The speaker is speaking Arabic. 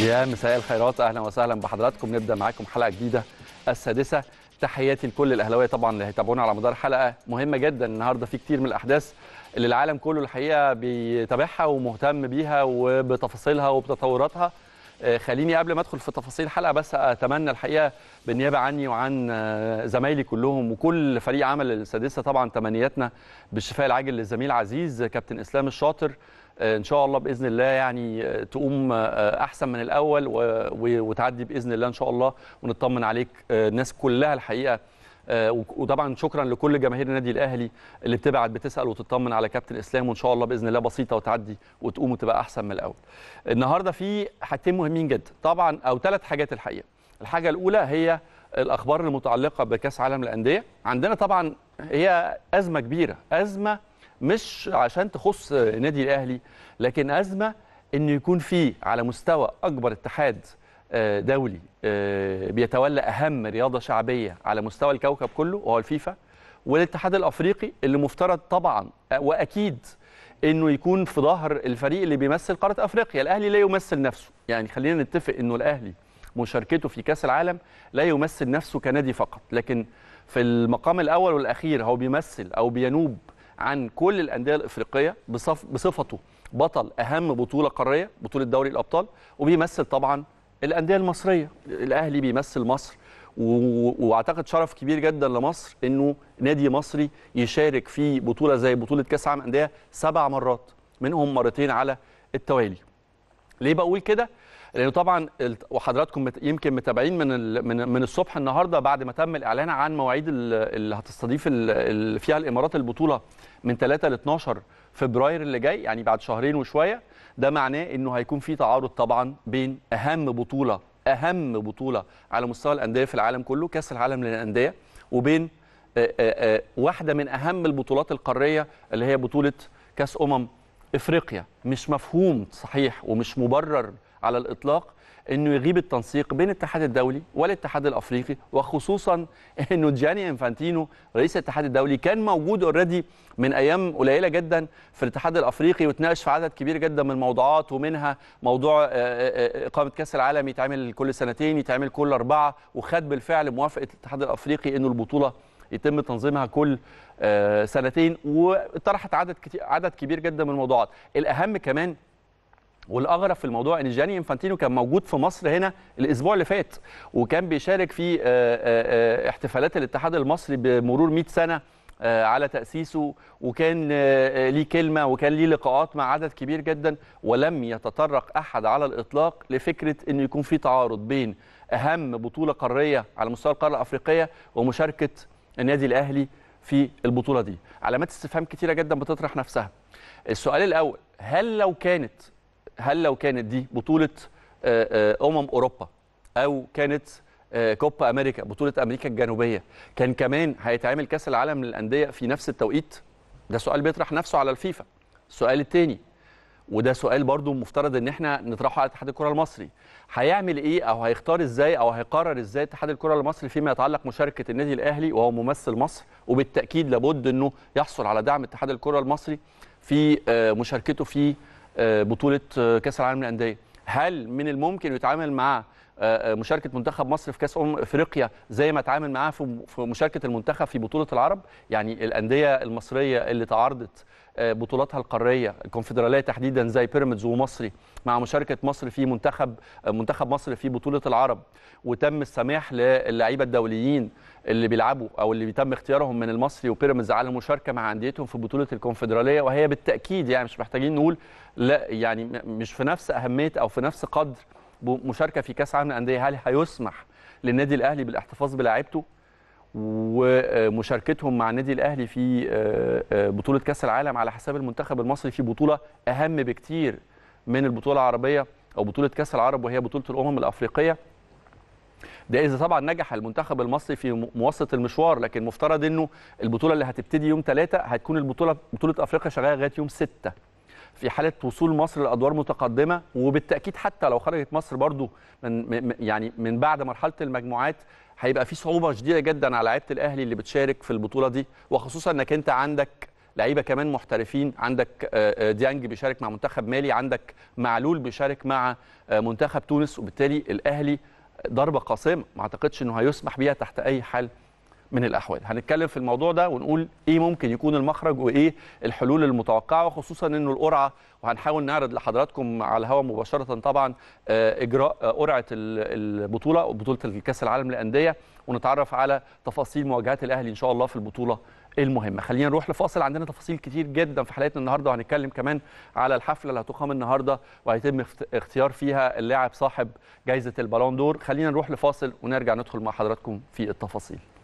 يا مساء الخيرات اهلا وسهلا بحضراتكم نبدا معاكم حلقه جديده السادسه تحياتي لكل الاهلاويه طبعا اللي هيتابعونا على مدار حلقه مهمه جدا النهارده في كتير من الاحداث اللي العالم كله الحقيقه بيتابعها ومهتم بيها وبتفاصيلها وبتطوراتها آه، خليني قبل ما ادخل في تفاصيل الحلقه بس اتمنى الحقيقه بالنيابه عني وعن آه، زمايلي كلهم وكل فريق عمل السادسه طبعا تمنياتنا بالشفاء العاجل للزميل عزيز كابتن اسلام الشاطر آه، ان شاء الله باذن الله يعني آه، تقوم آه، احسن من الاول وتعدي باذن الله ان شاء الله ونطمن عليك الناس كلها الحقيقه وطبعا شكرا لكل جماهير النادي الاهلي اللي بتبعت بتسال وتطمن على كابتن اسلام وان شاء الله باذن الله بسيطه وتعدي وتقوم وتبقى احسن من الاول. النهارده في حاجتين مهمين جدا طبعا او ثلاث حاجات الحقيقه. الحاجه الاولى هي الاخبار المتعلقه بكاس عالم الانديه عندنا طبعا هي ازمه كبيره ازمه مش عشان تخص نادي الاهلي لكن ازمه ان يكون في على مستوى اكبر اتحاد آه، دولي آه، بيتولى اهم رياضه شعبيه على مستوى الكوكب كله وهو الفيفا والاتحاد الافريقي اللي مفترض طبعا آه، واكيد انه يكون في ظهر الفريق اللي بيمثل قاره افريقيا الاهلي لا يمثل نفسه يعني خلينا نتفق انه الاهلي مشاركته في كاس العالم لا يمثل نفسه كنادي فقط لكن في المقام الاول والاخير هو بيمثل او بينوب عن كل الانديه الافريقيه بصف بصفته بطل اهم بطوله قاريه بطوله دوري الابطال وبيمثل طبعا الانديه المصريه الاهلي بيمثل مصر واعتقد شرف كبير جدا لمصر انه نادي مصري يشارك في بطوله زي بطوله كاس عالم انديه سبع مرات منهم مرتين على التوالي ليه بقول كده؟ لانه طبعا وحضراتكم يمكن متابعين من من الصبح النهارده بعد ما تم الاعلان عن مواعيد اللي هتستضيف فيها الامارات البطوله من 3 ل 12 فبراير اللي جاي يعني بعد شهرين وشويه ده معناه انه هيكون في تعارض طبعا بين اهم بطوله اهم بطوله على مستوى الانديه في العالم كله كاس العالم للانديه وبين واحده من اهم البطولات القاريه اللي هي بطوله كاس امم افريقيا مش مفهوم صحيح ومش مبرر على الاطلاق انه يغيب التنسيق بين الاتحاد الدولي والاتحاد الافريقي وخصوصا انه جاني انفانتينو رئيس الاتحاد الدولي كان موجود اوريدي من ايام قليله جدا في الاتحاد الافريقي وتناقش في عدد كبير جدا من الموضوعات ومنها موضوع آه، آه، آه، اقامه كاس العالم يتعمل كل سنتين يتعمل كل اربعه وخد بالفعل موافقه الاتحاد الافريقي انه البطوله يتم تنظيمها كل آه، سنتين وطرحت عدد كتير عدد كبير جدا من الموضوعات الاهم كمان والاغرب في الموضوع ان جاني انفانتينو كان موجود في مصر هنا الاسبوع اللي فات وكان بيشارك في آه، آه، احتفالات الاتحاد المصري بمرور 100 سنه على تأسيسه وكان ليه كلمة وكان ليه لقاءات مع عدد كبير جدا ولم يتطرق أحد على الإطلاق لفكرة انه يكون في تعارض بين أهم بطولة قارية على مستوى القارة الأفريقية ومشاركة النادي الاهلي في البطوله دي علامات استفهام كتيره جدا بتطرح نفسها السؤال الاول هل لو كانت هل لو كانت دي بطوله آه، آه، امم اوروبا او كانت آه، كوبا امريكا بطوله امريكا الجنوبيه كان كمان هيتعمل كاس العالم للانديه في نفس التوقيت ده سؤال بيطرح نفسه على الفيفا السؤال الثاني وده سؤال برضو مفترض ان احنا نطرحه على اتحاد الكره المصري هيعمل ايه او هيختار ازاي او هيقرر ازاي اتحاد الكره المصري فيما يتعلق مشاركه النادي الاهلي وهو ممثل مصر وبالتاكيد لابد انه يحصل على دعم اتحاد الكره المصري في آه، مشاركته في آه، بطوله آه، كاس العالم للانديه هل من الممكن يتعامل مع آه، آه، مشاركه منتخب مصر في كاس امم افريقيا زي ما اتعامل معاها في مشاركه المنتخب في بطوله العرب يعني الانديه المصريه اللي تعارضت آه، بطولاتها القاريه الكونفدراليه تحديدا زي بيراميدز ومصري مع مشاركه مصر في منتخب منتخب مصر في بطوله العرب وتم السماح للعيبه الدوليين اللي بيلعبوا او اللي بيتم اختيارهم من المصري وبيراميدز على المشاركه مع انديتهم في بطوله الكونفدراليه وهي بالتاكيد يعني مش محتاجين نقول لا يعني مش في نفس اهميه او في نفس قدر مشاركه في كاس عالم الانديه هل هيسمح للنادي الاهلي بالاحتفاظ بلاعيبته ومشاركتهم مع النادي الاهلي في آه، آه، بطوله كاس العالم على حساب المنتخب المصري في بطوله اهم بكتير من البطوله العربيه او بطوله كاس العرب وهي بطوله الامم الافريقيه ده اذا طبعا نجح المنتخب المصري في مواصله المشوار لكن مفترض انه البطوله اللي هتبتدي يوم 3 هتكون البطوله بطوله افريقيا شغاله لغايه يوم 6 في حاله وصول مصر لادوار متقدمه وبالتاكيد حتى لو خرجت مصر برضو من يعني من بعد مرحله المجموعات هيبقى في صعوبه شديده جدا على لعيبه الاهلي اللي بتشارك في البطوله دي وخصوصا انك انت عندك لعيبه كمان محترفين عندك آه، آه، ديانج بيشارك مع منتخب مالي عندك معلول بيشارك مع آه، منتخب تونس وبالتالي الاهلي ضربه قاسمه ما اعتقدش انه هيسمح بيها تحت اي حال من الاحوال هنتكلم في الموضوع ده ونقول ايه ممكن يكون المخرج وايه الحلول المتوقعه وخصوصا انه القرعه وهنحاول نعرض لحضراتكم على الهواء مباشره طبعا آه، اجراء آه، قرعه البطوله بطوله الكاس العالم للانديه ونتعرف على تفاصيل مواجهات الاهلي ان شاء الله في البطوله المهمه خلينا نروح لفاصل عندنا تفاصيل كتير جدا في حلقتنا النهارده وهنتكلم كمان على الحفله اللي هتقام النهارده وهيتم اختيار فيها اللاعب صاحب جائزه البالون دور خلينا نروح لفاصل ونرجع ندخل مع حضراتكم في التفاصيل